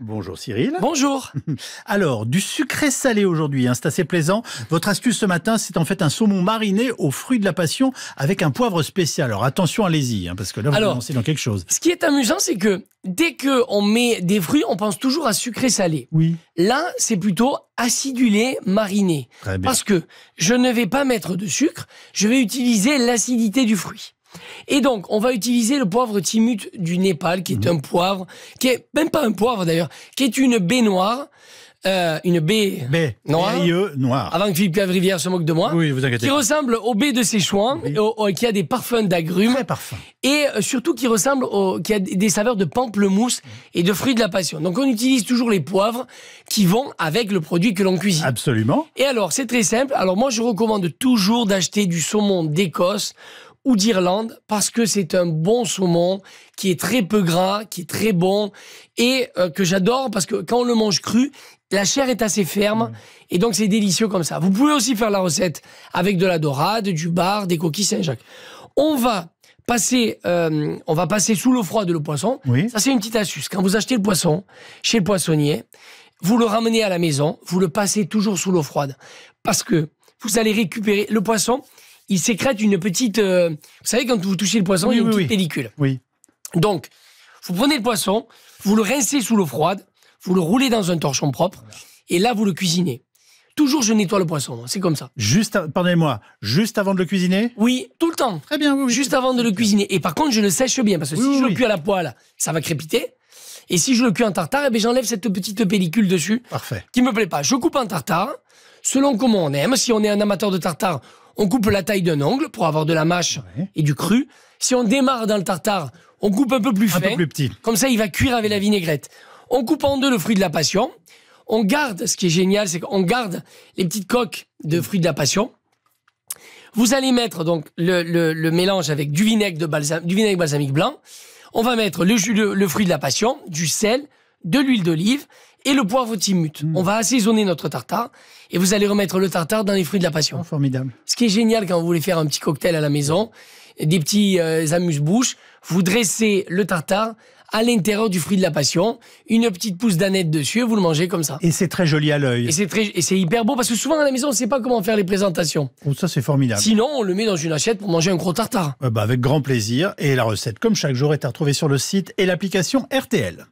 Bonjour Cyril. Bonjour. Alors, du sucré salé aujourd'hui, hein, c'est assez plaisant. Votre astuce ce matin, c'est en fait un saumon mariné aux fruits de la passion avec un poivre spécial. Alors attention, allez-y, hein, parce que là, vous commencez dans quelque chose. Ce qui est amusant, c'est que dès que on met des fruits, on pense toujours à sucré salé. Oui. Là, c'est plutôt acidulé, mariné. Parce que je ne vais pas mettre de sucre, je vais utiliser l'acidité du fruit. Et donc, on va utiliser le poivre timut du Népal, qui est mhm. un poivre, qui est même pas un poivre d'ailleurs, qui est une baie noire. Euh, une baie, baie noire, e, Avant que Philippe Rivière se moque de moi. Oui, vous inquiétez. Qui ressemble au baies de ses oui. qui a des parfums d'agrumes. Très Parfum. Et euh, surtout qui ressemble au, qui a des saveurs de pamplemousse et de fruits de la passion. Donc on utilise toujours les poivres qui vont avec le produit que l'on cuisine. Absolument. Et alors, c'est très simple. Alors moi, je recommande toujours d'acheter du saumon d'Écosse ou d'Irlande parce que c'est un bon saumon qui est très peu gras, qui est très bon et euh, que j'adore parce que quand on le mange cru, la chair est assez ferme mmh. et donc c'est délicieux comme ça. Vous pouvez aussi faire la recette avec de la dorade, du bar, des coquilles Saint-Jacques. On va passer, euh, on va passer sous l'eau froide le poisson. Oui. Ça c'est une petite astuce. Quand vous achetez le poisson chez le poissonnier, vous le ramenez à la maison, vous le passez toujours sous l'eau froide parce que vous allez récupérer le poisson il sécrète une petite. Euh, vous savez, quand vous touchez le poisson, il y a une petite pellicule. Oui. Donc, vous prenez le poisson, vous le rincez sous l'eau froide, vous le roulez dans un torchon propre, et là, vous le cuisinez. Toujours, je nettoie le poisson, hein, c'est comme ça. Juste, pardonnez-moi, juste avant de le cuisiner Oui, tout le temps. Très bien, Juste avant de le cuisiner. Et par contre, je le sèche bien, parce que si je le cuis à la poêle, ça va crépiter. Et si je le cuis en tartare, eh ben, j'enlève cette petite pellicule dessus. Parfait. Qui me plaît pas. Je coupe en tartare, selon comment on aime. Si on est un amateur de tartare, on coupe la taille d'un ongle pour avoir de la mâche et du cru. Si on démarre dans le tartare, on coupe un peu plus fin. Un peu plus petit. Comme ça, il va cuire avec la vinaigrette. On coupe en deux le fruit de la passion. On garde, ce qui est génial, c'est qu'on garde les petites coques de fruit de la passion. Vous allez mettre donc le, mélange avec du vinaigre, de balsamique blanc. On va mettre le, le fruit de la passion, du sel, de l'huile d'olive et le poivre timut. Hmm. On va assaisonner notre tartare et vous allez remettre le tartare dans les fruits de la passion. Oh, formidable. Ce qui est génial quand vous voulez faire un petit cocktail à la maison, des petits euh, amuse-bouches, vous dressez le tartare à l'intérieur du fruit de la passion, une petite pousse d'aneth dessus et vous le mangez comme ça. Et c'est très joli à l'œil. Et c'est hyper beau parce que souvent à la maison on ne sait pas comment faire les présentations. Oh, ça c'est formidable. Sinon on le met dans une assiette pour manger un gros tartare. Euh, bah, avec grand plaisir et la recette comme chaque jour est à retrouver sur le site et l'application RTL.